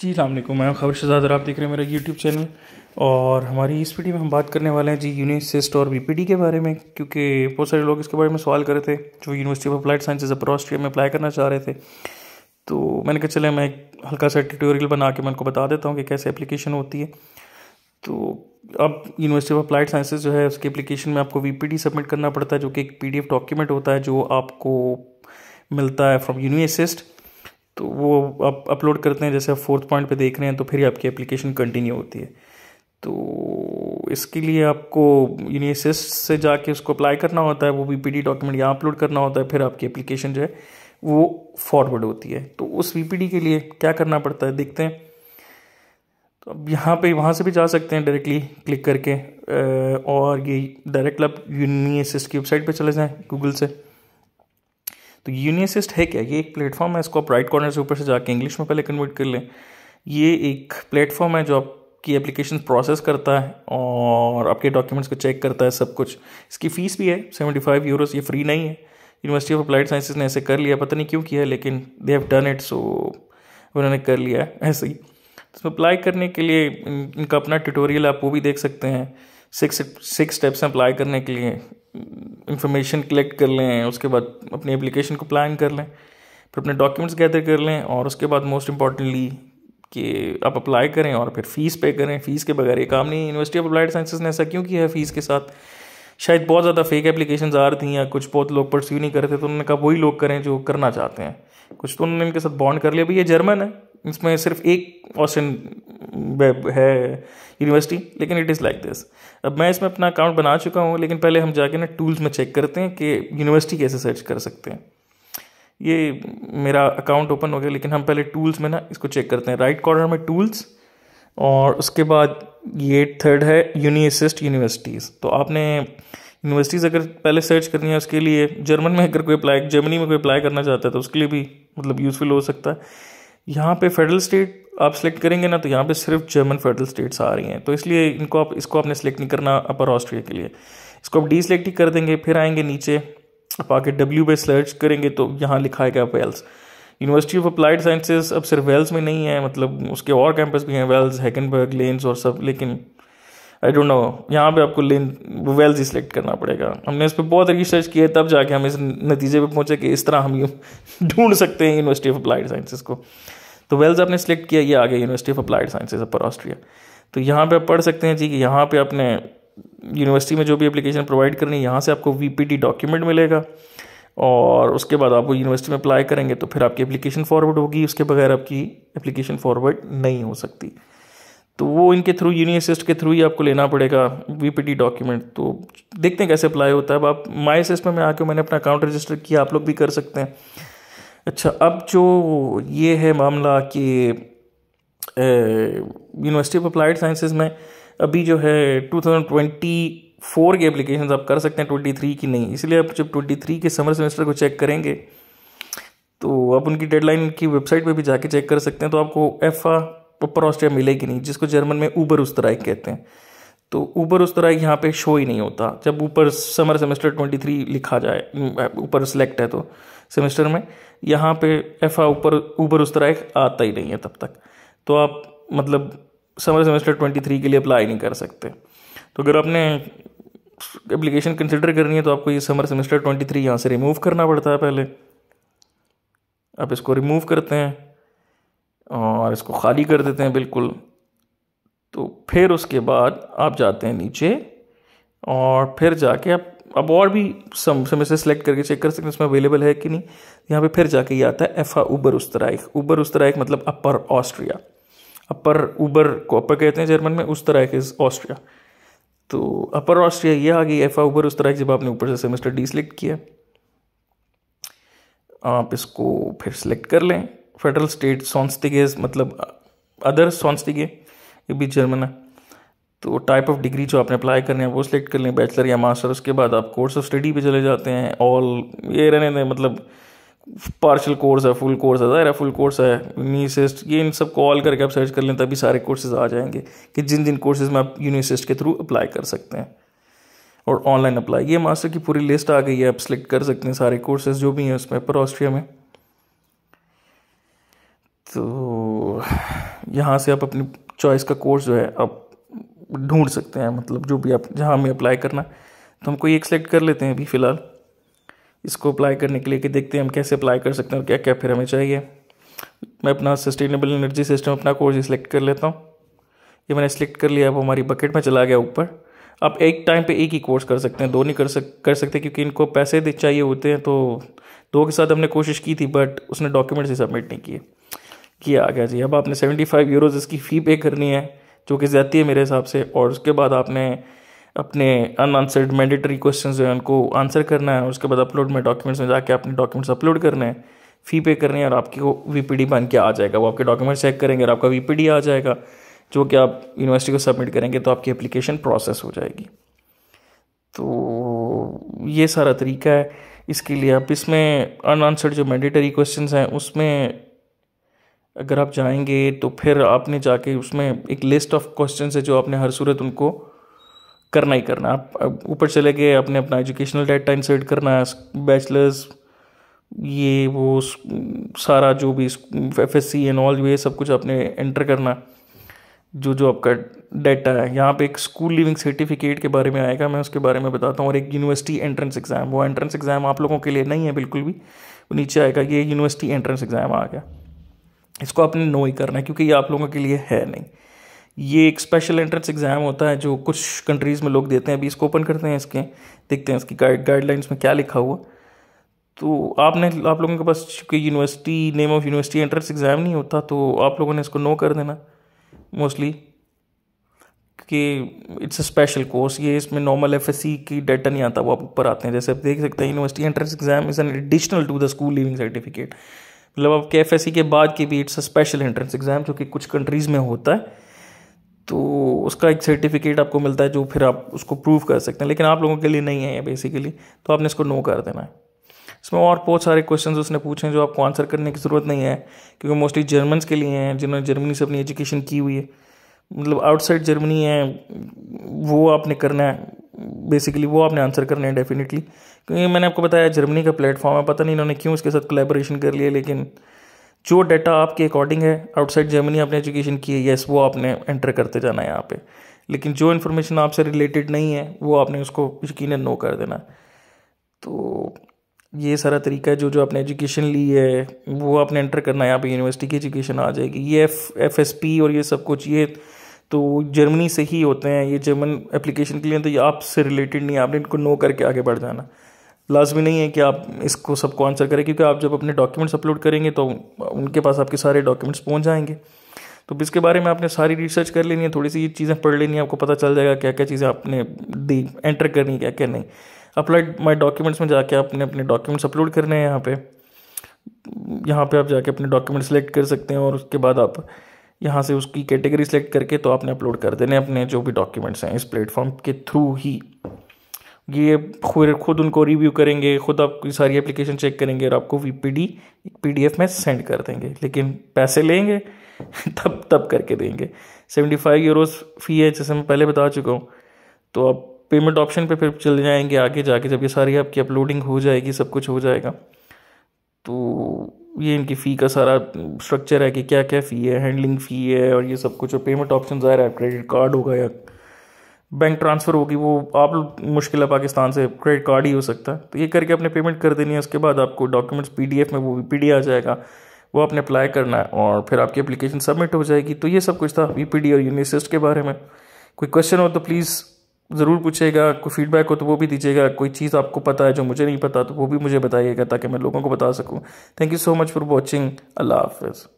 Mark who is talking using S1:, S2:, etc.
S1: जी अलैक्म मैं खबर शहजाद आप देख रहे हैं मेरा यूट्यूब चैनल और हमारी इस वीडियो में हम बात करने वाले हैं जी यूनिसिस्ट और बीपीडी के बारे में क्योंकि बहुत सारे लोग इसके बारे में सवाल कर रहे थे जो university of applied sciences upper Austria में अप्लाई करना चाह रहे थे तो मैंने कहा चले मैं एक हल्का सा ट्यूटोरियल बना के मैं उनको बता देता हूँ कि कैसे अप्लीकेशन होती है तो अब यूनिवर्सिटी ऑफ अप्लाइड साइंसेज जो है उसकी एप्लीकेशन में आपको वी सबमिट करना पड़ता है जो कि एक पी डॉक्यूमेंट होता है जो आपको मिलता है फ्रॉम यूनिसिस्ट तो वो आप अपलोड करते हैं जैसे आप फोर्थ पॉइंट पे देख रहे हैं तो फिर आपकी एप्लीकेशन कंटिन्यू होती है तो इसके लिए आपको यूनिसेस से जाके उसको अप्लाई करना होता है वो वी पी डॉक्यूमेंट यहाँ अपलोड करना होता है फिर आपकी एप्लीकेशन जो है वो फॉरवर्ड होती है तो उस वी के लिए क्या करना पड़ता है देखते हैं तो अब यहाँ पे वहाँ से भी जा सकते हैं डायरेक्टली क्लिक करके और ये डायरेक्ट आप यूनिसेस की वेबसाइट पर चले जाएँ गूगल से तो यूनियसिस्ट है क्या ये एक प्लेटफॉर्म है इसको आप राइट कॉर्नर से ऊपर से जाके इंग्लिश में पहले कन्वर्ट कर लें ये एक प्लेटफॉर्म है जो आपकी एप्लीकेशन प्रोसेस करता है और आपके डॉक्यूमेंट्स को चेक करता है सब कुछ इसकी फ़ीस भी है सेवेंटी फाइव यूरोस ये फ्री नहीं है यूनिवर्सिटी ऑफ अप्लाइड साइंसेज ने ऐसे कर लिया पता नहीं क्यों किया है लेकिन they have done it so उन्होंने कर लिया है ऐसे ही तो अप्लाई करने के लिए इनका अपना ट्यूटोरियल आप वो भी देख सकते हैं सिक्स सिक्स स्टेप्स अप्लाई करने के लिए इंफॉर्मेशन कलेक्ट कर लें उसके बाद अपनी एप्लीकेशन को प्लान कर लें फिर अपने डॉक्यूमेंट्स गैदर कर लें और उसके बाद मोस्ट इंपॉर्टेंटली कि आप अप्लाई करें और फिर फ़ीस पे करें फ़ीस के बगैर ये काम नहीं यूनिवर्सिटी ऑफ अप्लाइड साइंसेज ने ऐसा क्यों किया है फ़ीस के साथ शायद बहुत ज़्यादा फेक एप्लीकेशन आ रही थी या कुछ बहुत लोग परस्यू नहीं कर रहे थे तो उन्होंने कहा वही लोग करें जो करना चाहते हैं कुछ तो उन्होंने इनके साथ बॉन्ड कर लिया भाई ये जर्मन है इसमें सिर्फ एक ऑस्टिन है यूनिवर्सिटी लेकिन इट इज़ लाइक दिस अब मैं इसमें अपना अकाउंट बना चुका हूँ लेकिन पहले हम जाके ना टूल्स में चेक करते हैं कि यूनिवर्सिटी कैसे सर्च कर सकते हैं ये मेरा अकाउंट ओपन हो गया लेकिन हम पहले टूल्स में ना इसको चेक करते हैं राइट कॉर्नर में टूल्स और उसके बाद ये थर्ड है यूनी असिस्ट यूनिवर्सिटीज़ तो आपने यूनिवर्सिटीज़ अगर पहले सर्च करनी है उसके लिए जर्मन में अगर कोई अप्लाई जर्मनी में कोई अप्लाई करना चाहता है तो उसके लिए भी मतलब यूज़फुल हो सकता है यहाँ पे फेडरल स्टेट आप सेलेक्ट करेंगे ना तो यहाँ पे सिर्फ जर्मन फेडरल स्टेट्स आ रही हैं तो इसलिए इनको आप इसको आपने सेलेक्ट नहीं करना अपर ऑस्ट्रिया के लिए इसको आप डी सेलेक्ट ही कर देंगे फिर आएंगे नीचे आप आके डब्ल्यू पे सर्च करेंगे तो यहाँ लिखा है Wels university of applied sciences अब सिर्फ वेल्स में नहीं है मतलब उसके और कैंपस भी हैं वेल्स हैकनबर्ग लेंस और सब लेकिन आई डोंट नो यहाँ पे आपको लेन वेल्स ही सिलेक्ट करना पड़ेगा हमने इस पर बहुत रिसर्च किया तब जाके हम इस नतीजे पे पहुँचे कि इस तरह हम ढूंढ सकते हैं यूनिवर्सिटी ऑफ अप्लाइड साइंसेज को तो वेल्स आपने सेलेक्ट किया ये आ गया university of applied sciences upper Austria तो यहाँ पे आप पढ़ सकते हैं जी कि यहाँ पे आपने यूनिवर्सिटी में जो भी अप्लीकेशन प्रोवाइड करनी है यहाँ से आपको वी डॉक्यूमेंट मिलेगा और उसके बाद आप वो यूनिवर्सिटी में अप्लाई करेंगे तो फिर आपकी एप्लीकेशन फॉरवर्ड होगी उसके बगैर आपकी एप्लीकेशन फॉरवर्ड नहीं हो सकती तो वो इनके थ्रू यूनिवर्सिस्ट के थ्रू ही आपको लेना पड़ेगा वीपीटी डॉक्यूमेंट तो देखते हैं कैसे अप्लाई होता है अब आप माई सिस्टम में आके मैंने अपना अकाउंट रजिस्टर किया आप लोग भी कर सकते हैं अच्छा अब जो ये है मामला कि यूनिवर्सिटी ऑफ अप्लाइड साइंसेज में अभी जो है 2024 की एप्लीकेशन आप कर सकते हैं 23 की नहीं इसलिए आप जब 23 के समर सेमेस्टर को चेक करेंगे तो आप उनकी डेडलाइन की वेबसाइट पे भी जाके चेक कर सकते हैं तो आपको एफ आ ऑस्ट्रिया मिलेगी नहीं जिसको जर्मन में ऊबर उस तरह कहते हैं तो ऊबर उस तरह यहाँ पे शो ही नहीं होता जब ऊपर समर सेमेस्टर 23 लिखा जाए ऊपर सेलेक्ट है तो सेमेस्टर में यहाँ पे एफ ऊपर ऊबर उस तरह एक आता ही नहीं है तब तक तो आप मतलब समर सेमेस्टर ट्वेंटी थ्री के लिए अप्लाई नहीं कर सकते तो अगर आपने एप्लीकेशन कंसिडर करनी है तो आपको ये समर सेमेस्टर ट्वेंटी थ्री यहाँ से रिमूव करना पड़ता है पहले आप इसको रिमूव करते हैं और इसको खाली कर देते हैं बिल्कुल तो फिर उसके बाद आप जाते हैं नीचे और फिर जाके आप अब और भी सम समय से सेलेक्ट करके चेक कर सकते हैं इसमें अवेलेबल है कि नहीं यहाँ पे फिर जाके ये आता है एफा उबर उस्तराइक उबर उस्तराइक मतलब अपर ऑस्ट्रिया अपर उबर को अपर कहते हैं जर्मन में उस्तराइक इज ऑस्ट्रिया तो अपर ऑस्ट्रिया ये आ गई एफा उबर उस्तराइक जब आपने ऊपर से सेमेस्टर डी सिलेक्ट किया आप इसको फिर सिलेक्ट कर लें फेडरल स्टेट सॉन्स्टिगेज मतलब अदर सॉन्स्टिगे ये भी जर्मन है तो टाइप ऑफ डिग्री जो आपने अप्लाई करनी है वो सिलेक्ट कर लें बैचलर या मास्टर उसके बाद आप कोर्स ऑफ स्टडी पे चले जाते हैं ऑल ये रहने दें मतलब पार्शल कोर्स है फुल कोर्स है ज़ाहिर फुल कोर्स है यूनिसिस्ट ये इन सब कॉल करके आप सर्च कर लें तभी सारे कोर्सेज आ जाएंगे कि जिन जिन कोर्सेज में आप यूनिसिस्ट के थ्रू अप्लाई कर सकते हैं और ऑनलाइन अप्लाई ये मास्टर की पूरी लिस्ट आ गई है आप सिलेक्ट कर सकते हैं सारे कोर्सेज जो भी हैं उसमें पर ऑस्ट्रिया में तो यहाँ से आप अपनी चॉइस का कोर्स जो है आप ढूंढ सकते हैं मतलब जो भी आप जहाँ हमें अप्लाई करना तो हम कोई एक सेलेक्ट कर लेते हैं अभी फ़िलहाल इसको अप्लाई करने के लिए कि देखते हैं हम कैसे अप्लाई कर सकते हैं और क्या क्या फिर हमें चाहिए मैं अपना सस्टेनेबल एनर्जी सिस्टम अपना कोर्स सिलेक्ट कर लेता हूँ ये मैंने सेलेक्ट कर लिया अब हमारी बकेट में चला गया ऊपर आप एक टाइम पे एक ही कोर्स कर सकते हैं दो नहीं कर सक कर सकते क्योंकि इनको पैसे चाहिए होते हैं तो दो के साथ हमने कोशिश की थी बट उसने डॉक्यूमेंट्स ही सबमिट नहीं किए किया आ गया जी अब आपने सेवेंटी फाइव यूरोज़ इसकी फ़ी पे करनी है जो कि ज़्यादती है मेरे हिसाब से और उसके बाद आपने अपने अन आंसर्ड मैंडेटरी क्वेश्चन जो है उनको आंसर करना है उसके बाद अपलोड में डॉक्यूमेंट्स में जाके अपने डॉक्यूमेंट्स अपलोड करने हैं फ़ी पे करनी है और आपकी वो वी बन के आ जाएगा वो आपके डॉक्यूमेंट चेक करेंगे और आपका वी आ जाएगा जो कि आप यूनिवर्सिटी को सबमिट करेंगे तो आपकी अप्लीकेशन प्रोसेस हो जाएगी तो ये सारा तरीका है इसके लिए आप इसमें अन आंसर्ड जो मैंडेटरी क्वेश्चन हैं उसमें अगर आप जाएंगे तो फिर आपने जाके उसमें एक लिस्ट ऑफ क्वेश्चन है जो आपने हर सूरत उनको करना ही करना आप ऊपर चले गए आपने अपना एजुकेशनल डाटा इंसर्ट करना है बैचलर्स ये वो सारा जो भी F S C and all ये सब कुछ आपने एंटर करना जो जो आपका डेटा है यहाँ पे एक स्कूल लिविंग सर्टिफिकेट के बारे में आएगा मैं उसके बारे में बताता हूँ और एक यूनिवर्सिटी एंट्रेंस एग्ज़ाम वो एंट्रेंस एग्ज़ाम आप लोगों के लिए नहीं है बिल्कुल भी वो नीचे आएगा ये यूनिवर्सिटी एंट्रेंस एग्ज़ाम आ गया इसको आपने नो ही करना है क्योंकि ये आप लोगों के लिए है नहीं ये एक स्पेशल एंट्रेंस एग्ज़ाम होता है जो कुछ कंट्रीज़ में लोग देते हैं अभी इसको ओपन करते हैं इसके देखते हैं इसकी गाइड गाइडलाइंस में क्या लिखा हुआ तो आपने आप लोगों के पास चूँकि university name of university entrance exam नहीं होता तो आप लोगों ने इसको नो कर देना मोस्टली कि इट्स अ स्पेशल कोर्स ये इसमें नॉर्मल एफ की डाटा नहीं आता वो आप ऊपर आते हैं जैसे आप देख सकते हैं university entrance exam is an additional to the school leaving certificate मतलब अब के एफ e के बाद की भी it's a special entrance exam जो कि कुछ कंट्रीज़ में होता है तो उसका एक सर्टिफिकेट आपको मिलता है जो फिर आप उसको प्रूव कर सकते हैं लेकिन आप लोगों के लिए नहीं है बेसिकली तो आपने इसको नो कर देना है इसमें और बहुत सारे क्वेश्चन उसने पूछे हैं जो आपको आंसर करने की ज़रूरत नहीं है क्योंकि मोस्टली जर्मन्स के लिए हैं जिन्होंने जर्मनी से अपनी एजुकेशन की हुई है मतलब आउटसाइड जर्मनी है वो आपने करना है बेसिकली वो आपने आंसर करने हैं डेफिनेटली क्योंकि मैंने आपको बताया जर्मनी का प्लेटफॉर्म है पता नहीं इन्होंने क्यों उसके साथ कोलेबोरेशन कर लिया लेकिन जो डाटा आपके अकॉर्डिंग है आउटसाइड जर्मनी आपने एजुकेशन की है येस वो आपने एंटर करते जाना है यहाँ पे लेकिन जो इन्फॉर्मेशन आपसे रिलेटेड नहीं है वो आपने उसको यकीन नो कर देना तो ये सारा तरीका है जो जो आपने एजुकेशन ली है वो आपने एंटर करना है यहाँ पे यूनिवर्सिटी की एजुकेशन आ जाएगी ये एफ एफ एस पी और ये सब कुछ ये तो जर्मनी से ही होते हैं ये जर्मन एप्लीकेशन के लिए तो ये आपसे रिलेटेड नहीं है आपने इनको नो करके आगे बढ़ जाना लाजमी नहीं है कि आप इसको सबको आंसर करें क्योंकि आप जब अपने डॉक्यूमेंट्स अपलोड करेंगे तो उनके पास आपके सारे डॉक्यूमेंट्स पहुंच जाएंगे तो इसके बारे में आपने सारी रिसर्च कर लेनी है थोड़ी सी ये चीज़ें पढ़ लेनी है आपको पता चल जाएगा क्या क्या चीज़ें आपने दी एंटर करनी क्या क्या नहीं अपलाइड माई डॉक्यूमेंट्स में जाके आपने अपने डॉक्यूमेंट्स अपलोड करने हैं यहाँ पे यहाँ पे आप जाके अपने डॉक्यूमेंट सेलेक्ट कर सकते हैं और उसके बाद आप यहाँ से उसकी कैटेगरी सेलेक्ट करके तो आपने अपलोड कर देने अपने जो भी डॉक्यूमेंट्स हैं इस प्लेटफॉर्म के थ्रू ही ये खुद खुद उनको रिव्यू करेंगे खुद आपकी सारी एप्लीकेशन चेक करेंगे और आपको V P D P D F में सेंड कर देंगे लेकिन पैसे लेंगे तब तब करके देंगे सेवेंटी फाइव यूरोज फ़ी है जैसे मैं पहले बता चुका हूँ तो आप पेमेंट ऑप्शन पे फिर चले जाएंगे आगे जाके जब ये सारी आपकी अपलोडिंग हो जाएगी सब कुछ हो जाएगा तो ये इनकी फ़ी का सारा स्ट्रक्चर है कि क्या क्या फ़ी है हैंडलिंग फ़ी है और ये सब कुछ और पेमेंट ऑप्शन ज़ाहिर है क्रेडिट कार्ड होगा या बैंक ट्रांसफ़र होगी वो आप मुश्किल है पाकिस्तान से क्रेडिट कार्ड ही हो सकता है तो ये करके आपने पेमेंट कर देनी है उसके बाद आपको डॉक्यूमेंट्स पी में वो पी आ जाएगा वो आपने अप्लाई करना है और फिर आपकी अप्लीकेशन सबमिट हो जाएगी तो ये सब कुछ था वी और यूनिसिस्ट के बारे में कोई क्वेश्चन हो तो प्लीज़ ज़रूर पूछेगा कोई फीडबैक हो तो वो भी दीजिएगा कोई चीज़ आपको पता है जो मुझे नहीं पता तो वो भी मुझे बताइएगा ताकि मैं लोगों को बता सकूँ thank you so much for watching अल्लाह हाफिज़